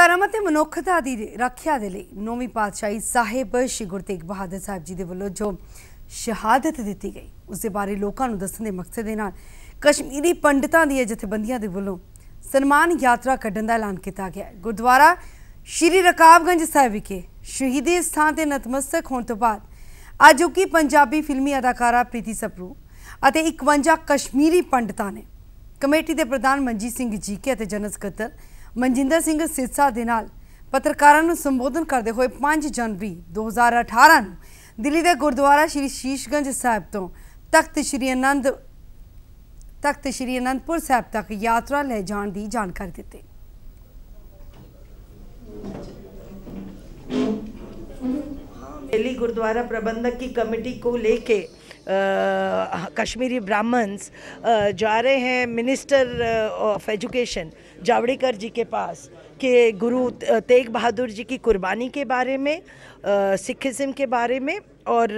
ਧਰਮ ਅਤੇ ਮਨੁੱਖਤਾ ਦੀ ਰੱਖਿਆ ਦੇ ਲਈ ਨੌਵੀਂ ਪਾਤਸ਼ਾਹੀ ਸਾਹਿਬ ਸ਼੍ਰੀ ਗੁਰੂ ਤੇਗ ਬਹਾਦਰ ਸਾਹਿਬ ਜੀ ਦੇ ਵੱਲੋਂ ਜੋ ਸ਼ਹਾਦਤ ਦਿੱਤੀ ਗਈ ਉਸ ਦੇ ਬਾਰੇ ਲੋਕਾਂ ਨੂੰ ਦੱਸਣ ਦੇ ਮਕਸਦ ਦੇ ਨਾਲ ਕਸ਼ਮੀਰੀ ਪੰਡਤਾਂ ਦੀਆਂ ਜਥੇਬੰਦੀਆਂ ਦੇ ਵੱਲੋਂ ਸਨਮਾਨ ਯਾਤਰਾ ਕੱਢਣ ਦਾ ਐਲਾਨ ਕੀਤਾ ਗਿਆ ਗੁਰਦੁਆਰਾ ਸ਼੍ਰੀ ਰਕਾਬਗੰਜ ਸਾਹਿਬ ਵਿਖੇ ਸ਼ਹੀਦੀ ਸਥਾਨ ਤੇ ਨਤਮਸਤਕ ਹੋਣ ਤੋਂ ਬਾਅਦ ਅੱਜ ਪੰਜਾਬੀ ਫਿਲਮੀ ਅਦਾਕਾਰਾ ਪ੍ਰੀਤੀ ਸਪਰੂ ਅਤੇ 51 ਕਸ਼ਮੀਰੀ ਪੰਡਤਾਂ ਨੇ ਕਮੇਟੀ ਦੇ ਪ੍ਰਧਾਨ ਮਨਜੀਤ ਸਿੰਘ ਜੀਕੇ ਅਤੇ ਜਨਸਕਤਰ ਮਨਜਿੰਦਰ ਸਿੰਘ ਸਿੱਸਾ ਦੇ ਨਾਲ ਪੱਤਰਕਾਰਾਂ ਨੂੰ ਸੰਬੋਧਨ ਕਰਦੇ ਹੋਏ 5 ਜਨਵਰੀ 2018 ਨੂੰ ਦਿੱਲੀ ਦੇ ਗੁਰਦੁਆਰਾ ਸ਼੍ਰੀ ਸ਼ੀਸ਼ਗੰਜ ਸਾਹਿਬ ਤੋਂ ਤਖਤ ਸ਼੍ਰੀ ਅਨੰਦ ਤਖਤ ਸ਼੍ਰੀ ਅਨੰਦਪੁਰ ਸਾਹਿਬ ਤੱਕ ਯਾਤਰਾ ਲੈ ਜਾਣ ਦੀ ਜਾਣਕਾਰੀ ਦਿੱਤੀ दिल्ली गुरुद्वारा प्रबंधक की कमेटी को लेके कश्मीरी ब्राह्मण्स जा रहे हैं minister of education Javadekar ji के पास कि गुरु तेग बहादुर जी की कुर्बानी के बारे में सिखिज़म के बारे में और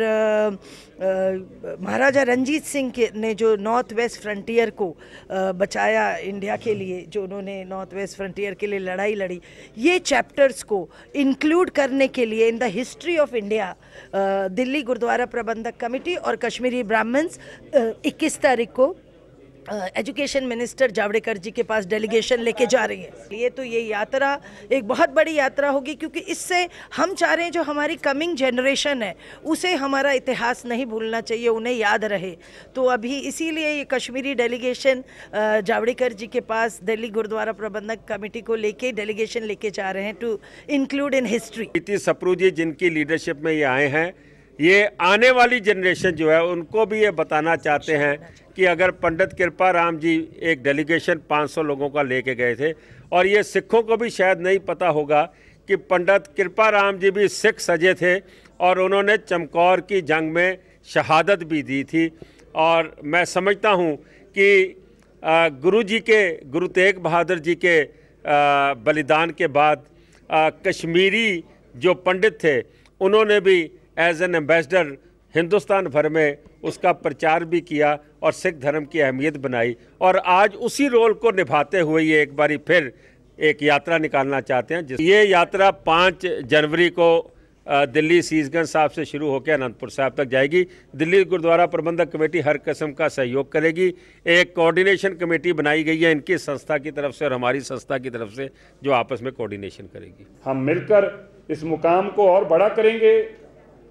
महाराजा रंजीत सिंह के ने जो नॉर्थ वेस्ट फ्रंटियर को बचाया इंडिया के लिए जो उन्होंने नॉर्थ वेस्ट फ्रंटियर के लिए लड़ाई लड़ी ये चैप्टर्स को इंक्लूड करने के लिए in the history of India Delhi Gurdwara Prabandhak Committee और कश्मीरी ब्राह्मण्स इक्कीस तारीख को एजुकेशन मिनिस्टर जावड़ेकर जी के पास डेलीगेशन लेके जा रही है ये तो ये यात्रा एक बहुत बड़ी यात्रा होगी क्योंकि इससे हम चाह रहे हैं जो हमारी कमिंग जनरेशन है उसे हमारा इतिहास नहीं भूलना चाहिए उन्हें याद रहे तो अभी इसीलिए ये कश्मीरी डेलीगेशन जावड़ेकर जी के पास दिल्ली गुरुद्वारा प्रबंधक कमेटी को लेके डेलीगेशन लेके जा रहे हैं to include in history Sapru ji जिनकी लीडरशिप में ये आए हैं ये आने वाली जनरेशन जो है उनको भी ये बताना चाहते हैं कि अगर पंडित कृपा राम जी एक डेलीगेशन 500 लोगों का लेके गए थे और ये सिखों को भी शायद नहीं पता होगा कि पंडित कृपा राम जी भी सिख सजे थे और उन्होंने चमकौर की जंग में शहादत भी दी थी और मैं समझता हूँ कि गुरु जी के गुरु तेग बहादुर जी के बलिदान के बाद कश्मीरी जो पंडित थे उन्होंने भी एज एन एम्बेसडर हिंदुस्तान भर में उसका प्रचार भी किया और सिख धर्म की अहमियत बनाई और आज उसी रोल को निभाते हुए ये एक बारी फिर एक यात्रा निकालना चाहते हैं ये यात्रा पाँच जनवरी को दिल्ली सीसगंज साहब से शुरू होकर अनंतपुर साहब तक जाएगी दिल्ली गुरुद्वारा प्रबंधक कमेटी हर किस्म का सहयोग करेगी एक कोऑर्डिनेशन कमेटी बनाई गई है इनकी संस्था की तरफ से और हमारी संस्था की तरफ से जो आपस में कोऑर्डिनेशन करेगी हम मिलकर इस मुकाम को और बड़ा करेंगे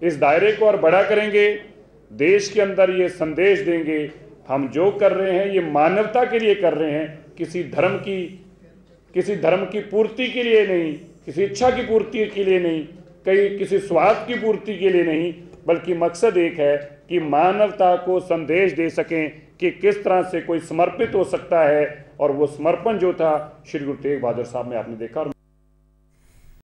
इस दायरे को और बड़ा करेंगे देश के अंदर ये संदेश देंगे हम जो कर रहे हैं ये मानवता के लिए कर रहे हैं किसी धर्म की किसी धर्म की पूर्ति के लिए नहीं किसी इच्छा की पूर्ति के लिए नहीं कई किसी स्वाद की पूर्ति के लिए नहीं बल्कि मकसद एक है कि मानवता को संदेश दे सकें कि किस तरह से कोई समर्पित हो सकता है और वो समर्पण जो था श्री गुरु तेग बहादुर साहब में आपने देखा